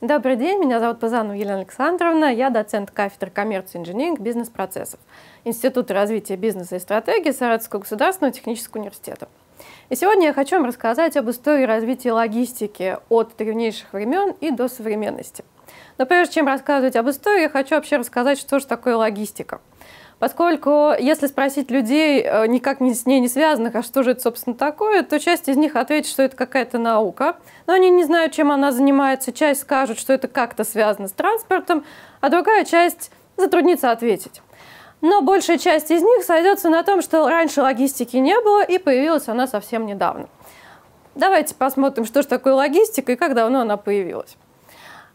Добрый день, меня зовут Пазанова Елена Александровна, я доцент кафедры коммерции инжиниринг бизнес-процессов Института развития бизнеса и стратегии Саратовского государственного технического университета. И сегодня я хочу вам рассказать об истории развития логистики от древнейших времен и до современности. Но прежде чем рассказывать об истории, я хочу вообще рассказать, что же такое логистика. Поскольку, если спросить людей, э, никак не с ней не связанных, а что же это, собственно, такое, то часть из них ответит, что это какая-то наука. Но они не знают, чем она занимается. Часть скажут, что это как-то связано с транспортом, а другая часть затруднится ответить. Но большая часть из них сойдется на том, что раньше логистики не было, и появилась она совсем недавно. Давайте посмотрим, что же такое логистика и как давно она появилась.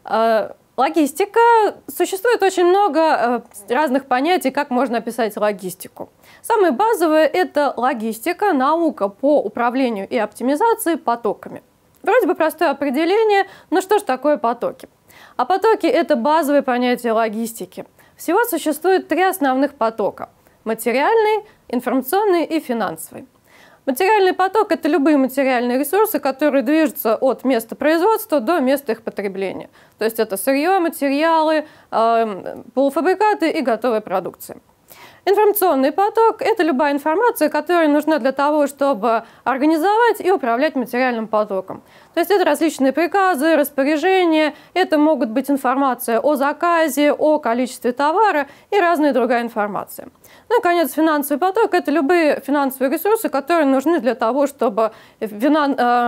Э, Логистика. Существует очень много э, разных понятий, как можно описать логистику. Самое базовое – это логистика, наука по управлению и оптимизации потоками. Вроде бы простое определение, но что же такое потоки? А потоки – это базовое понятие логистики. Всего существует три основных потока – материальный, информационный и финансовый. Материальный поток – это любые материальные ресурсы, которые движутся от места производства до места их потребления. То есть это сырье, материалы, эм, полуфабрикаты и готовая продукция. Информационный поток – это любая информация, которая нужна для того, чтобы организовать и управлять материальным потоком. То есть это различные приказы, распоряжения, это могут быть информация о заказе, о количестве товара и разная другая информация. наконец, финансовый поток – это любые финансовые ресурсы, которые нужны для того, чтобы э,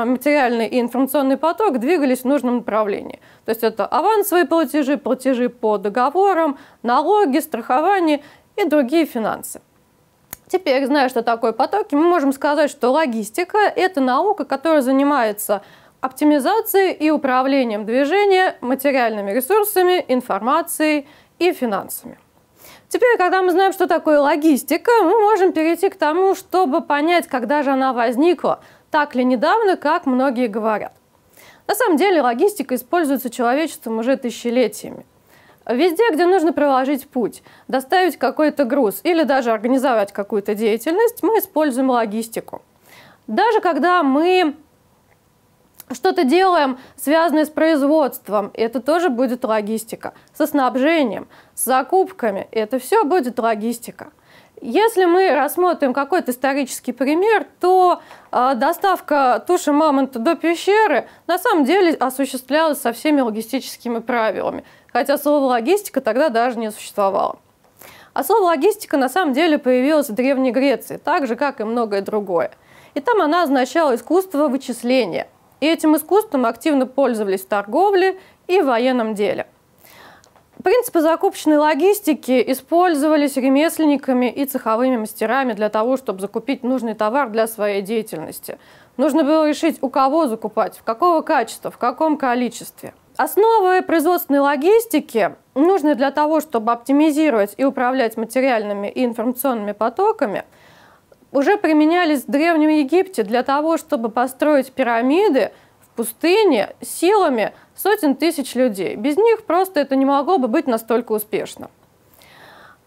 материальный и информационный поток двигались в нужном направлении. То есть это авансовые платежи, платежи по договорам, налоги, страхование – и другие финансы. Теперь, зная, что такое потоки, мы можем сказать, что логистика – это наука, которая занимается оптимизацией и управлением движения материальными ресурсами, информацией и финансами. Теперь, когда мы знаем, что такое логистика, мы можем перейти к тому, чтобы понять, когда же она возникла, так ли недавно, как многие говорят. На самом деле логистика используется человечеством уже тысячелетиями. Везде, где нужно проложить путь, доставить какой-то груз или даже организовать какую-то деятельность, мы используем логистику. Даже когда мы что-то делаем, связанное с производством, это тоже будет логистика. Со снабжением, с закупками, это все будет логистика. Если мы рассмотрим какой-то исторический пример, то а, доставка туши мамонта до пещеры на самом деле осуществлялась со всеми логистическими правилами, хотя слово «логистика» тогда даже не существовало. А слово «логистика» на самом деле появилось в Древней Греции, так же, как и многое другое. И там она означала искусство вычисления. И этим искусством активно пользовались в торговле и в военном деле. Принципы закупочной логистики использовались ремесленниками и цеховыми мастерами для того, чтобы закупить нужный товар для своей деятельности. Нужно было решить, у кого закупать, в какого качества, в каком количестве. Основы производственной логистики нужны для того, чтобы оптимизировать и управлять материальными и информационными потоками, уже применялись в Древнем Египте для того, чтобы построить пирамиды – пустыне силами сотен тысяч людей. Без них просто это не могло бы быть настолько успешно.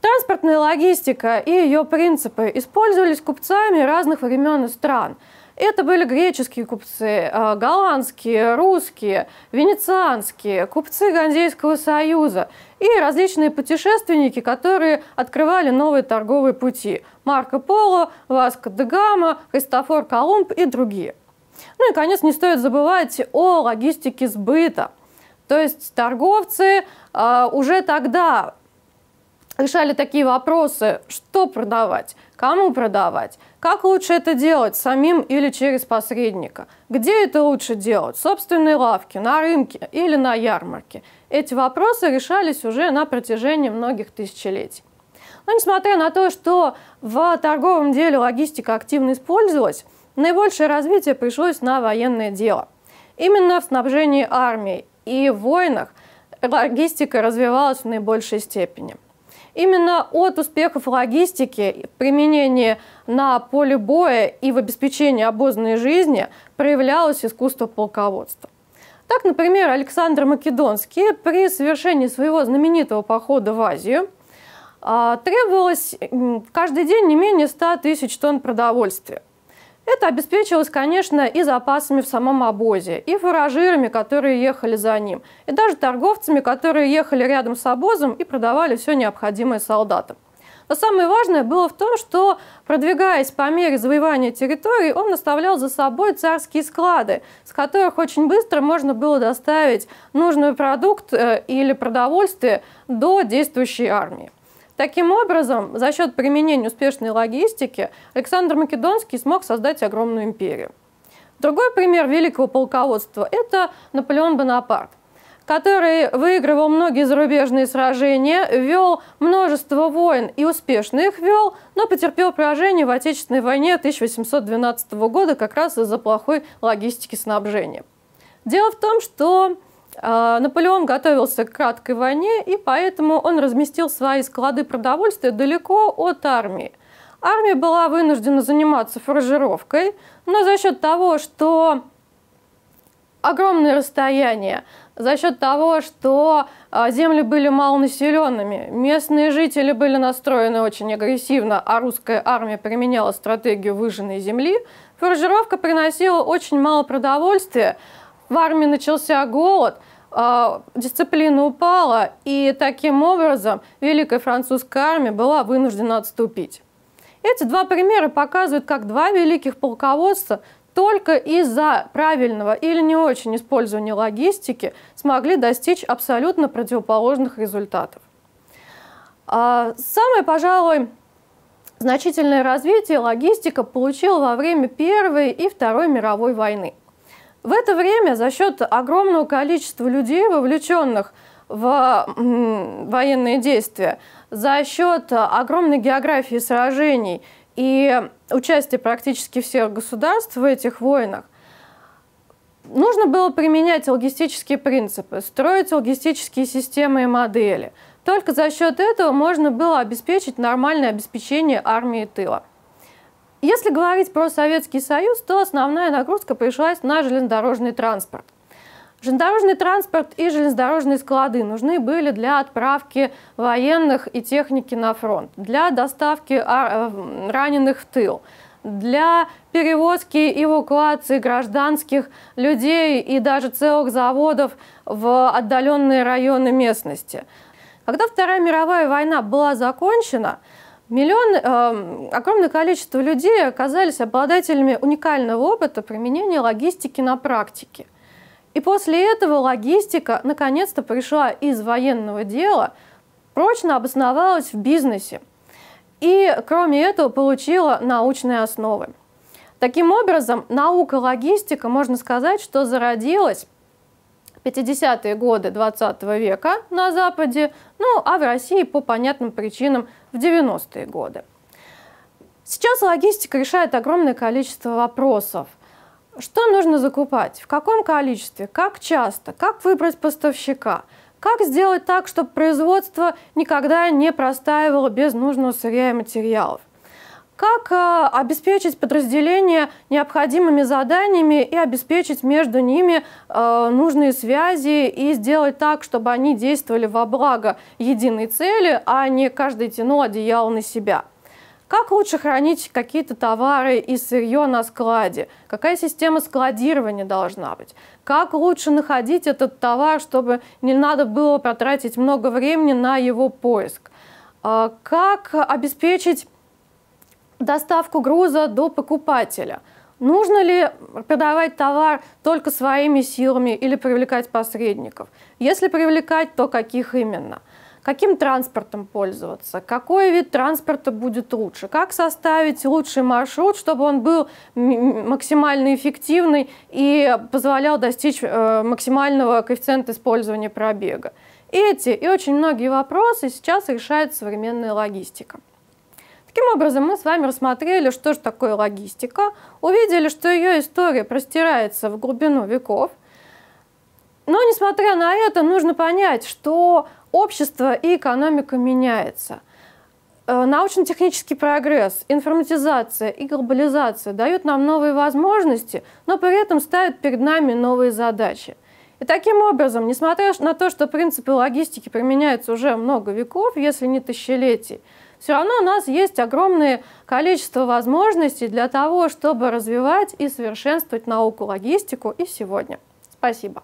Транспортная логистика и ее принципы использовались купцами разных времен и стран. Это были греческие купцы, э, голландские, русские, венецианские, купцы Ганзейского союза и различные путешественники, которые открывали новые торговые пути. Марко Поло, Васко де Гама, Христофор Колумб и другие – ну и, конечно, не стоит забывать о логистике сбыта. То есть торговцы э, уже тогда решали такие вопросы, что продавать, кому продавать, как лучше это делать, самим или через посредника, где это лучше делать, в собственной лавке, на рынке или на ярмарке. Эти вопросы решались уже на протяжении многих тысячелетий. Но несмотря на то, что в торговом деле логистика активно использовалась, Наибольшее развитие пришлось на военное дело. Именно в снабжении армии и войнах логистика развивалась в наибольшей степени. Именно от успехов логистики, применения на поле боя и в обеспечении обозной жизни проявлялось искусство полководства. Так, например, Александр Македонский при совершении своего знаменитого похода в Азию а, требовалось каждый день не менее 100 тысяч тонн продовольствия. Это обеспечивалось, конечно, и запасами в самом обозе, и фуражирами, которые ехали за ним, и даже торговцами, которые ехали рядом с обозом и продавали все необходимое солдатам. Но самое важное было в том, что, продвигаясь по мере завоевания территорий, он оставлял за собой царские склады, с которых очень быстро можно было доставить нужный продукт э, или продовольствие до действующей армии. Таким образом, за счет применения успешной логистики Александр Македонский смог создать огромную империю. Другой пример великого полководства – это Наполеон Бонапарт который выигрывал многие зарубежные сражения, вел множество войн и успешно их вел, но потерпел поражение в Отечественной войне 1812 года как раз из-за плохой логистики снабжения. Дело в том, что а, Наполеон готовился к краткой войне, и поэтому он разместил свои склады продовольствия далеко от армии. Армия была вынуждена заниматься фуражировкой, но за счет того, что огромное расстояние, за счет того, что а, земли были малонаселенными, местные жители были настроены очень агрессивно, а русская армия применяла стратегию выжженной земли, фуражировка приносила очень мало продовольствия, в армии начался голод, а, дисциплина упала, и таким образом Великая французская армия была вынуждена отступить. Эти два примера показывают, как два великих полководца только из-за правильного или не очень использования логистики смогли достичь абсолютно противоположных результатов. А, самое, пожалуй, значительное развитие логистика получила во время Первой и Второй мировой войны – в это время за счет огромного количества людей, вовлеченных в военные действия, за счет огромной географии сражений и участия практически всех государств в этих войнах, нужно было применять логистические принципы, строить логистические системы и модели. Только за счет этого можно было обеспечить нормальное обеспечение армии тыла. Если говорить про Советский Союз, то основная нагрузка пришлась на железнодорожный транспорт. Железнодорожный транспорт и железнодорожные склады нужны были для отправки военных и техники на фронт, для доставки э, раненых в тыл, для перевозки и эвакуации гражданских людей и даже целых заводов в отдаленные районы местности. Когда Вторая мировая война была закончена, Миллион, э, огромное количество людей оказались обладателями уникального опыта применения логистики на практике. И после этого логистика наконец-то пришла из военного дела, прочно обосновалась в бизнесе и, кроме этого, получила научные основы. Таким образом, наука логистика, можно сказать, что зародилась 50-е годы 20 века на Западе, ну а в России по понятным причинам в 90-е годы. Сейчас логистика решает огромное количество вопросов. Что нужно закупать, в каком количестве, как часто, как выбрать поставщика, как сделать так, чтобы производство никогда не простаивало без нужного сырья и материалов как э, обеспечить подразделение необходимыми заданиями и обеспечить между ними э, нужные связи и сделать так, чтобы они действовали во благо единой цели, а не каждый тянул одеяло на себя. Как лучше хранить какие-то товары и сырье на складе? Какая система складирования должна быть? Как лучше находить этот товар, чтобы не надо было потратить много времени на его поиск? Э, как обеспечить доставку груза до покупателя. Нужно ли продавать товар только своими силами или привлекать посредников? Если привлекать, то каких именно? Каким транспортом пользоваться? Какой вид транспорта будет лучше? Как составить лучший маршрут, чтобы он был максимально эффективный и позволял достичь э, максимального коэффициента использования пробега? Эти и очень многие вопросы сейчас решает современная логистика. Таким образом, мы с вами рассмотрели, что же такое логистика, увидели, что ее история простирается в глубину веков. Но, несмотря на это, нужно понять, что общество и экономика меняется. Э, научно-технический прогресс, информатизация и глобализация дают нам новые возможности, но при этом ставят перед нами новые задачи. И таким образом, несмотря на то, что принципы логистики применяются уже много веков, если не тысячелетий, все равно у нас есть огромное количество возможностей для того, чтобы развивать и совершенствовать науку, логистику и сегодня. Спасибо.